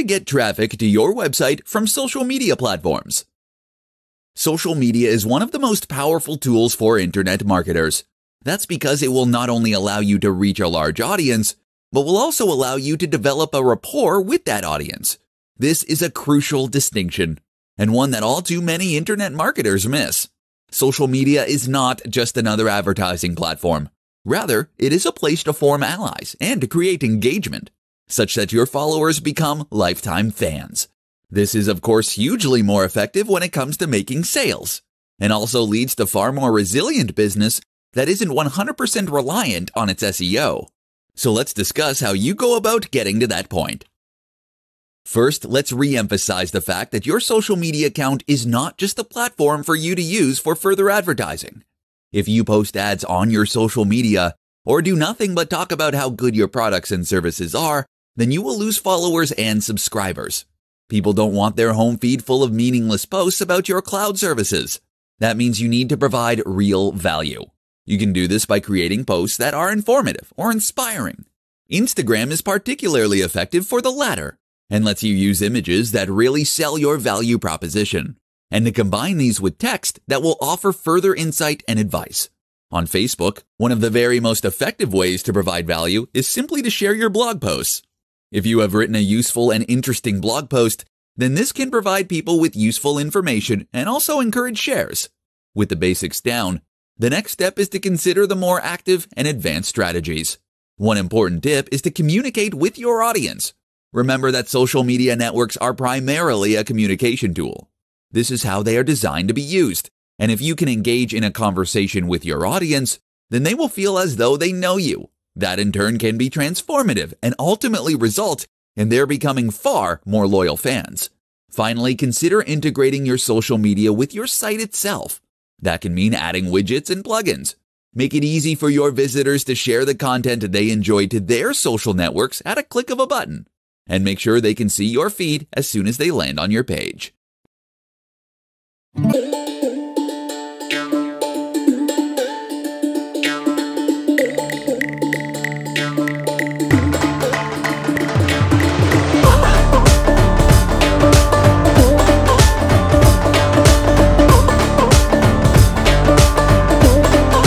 to get traffic to your website from social media platforms. Social media is one of the most powerful tools for internet marketers. That's because it will not only allow you to reach a large audience, but will also allow you to develop a rapport with that audience. This is a crucial distinction, and one that all too many internet marketers miss. Social media is not just another advertising platform. Rather, it is a place to form allies and to create engagement such that your followers become lifetime fans. This is, of course, hugely more effective when it comes to making sales and also leads to far more resilient business that isn't 100% reliant on its SEO. So let's discuss how you go about getting to that point. First, let's re-emphasize the fact that your social media account is not just the platform for you to use for further advertising. If you post ads on your social media or do nothing but talk about how good your products and services are, then you will lose followers and subscribers. People don't want their home feed full of meaningless posts about your cloud services. That means you need to provide real value. You can do this by creating posts that are informative or inspiring. Instagram is particularly effective for the latter and lets you use images that really sell your value proposition and to combine these with text that will offer further insight and advice. On Facebook, one of the very most effective ways to provide value is simply to share your blog posts. If you have written a useful and interesting blog post, then this can provide people with useful information and also encourage shares. With the basics down, the next step is to consider the more active and advanced strategies. One important tip is to communicate with your audience. Remember that social media networks are primarily a communication tool. This is how they are designed to be used. And if you can engage in a conversation with your audience, then they will feel as though they know you that in turn can be transformative and ultimately result in their becoming far more loyal fans. Finally, consider integrating your social media with your site itself. That can mean adding widgets and plugins. Make it easy for your visitors to share the content they enjoy to their social networks at a click of a button. And make sure they can see your feed as soon as they land on your page.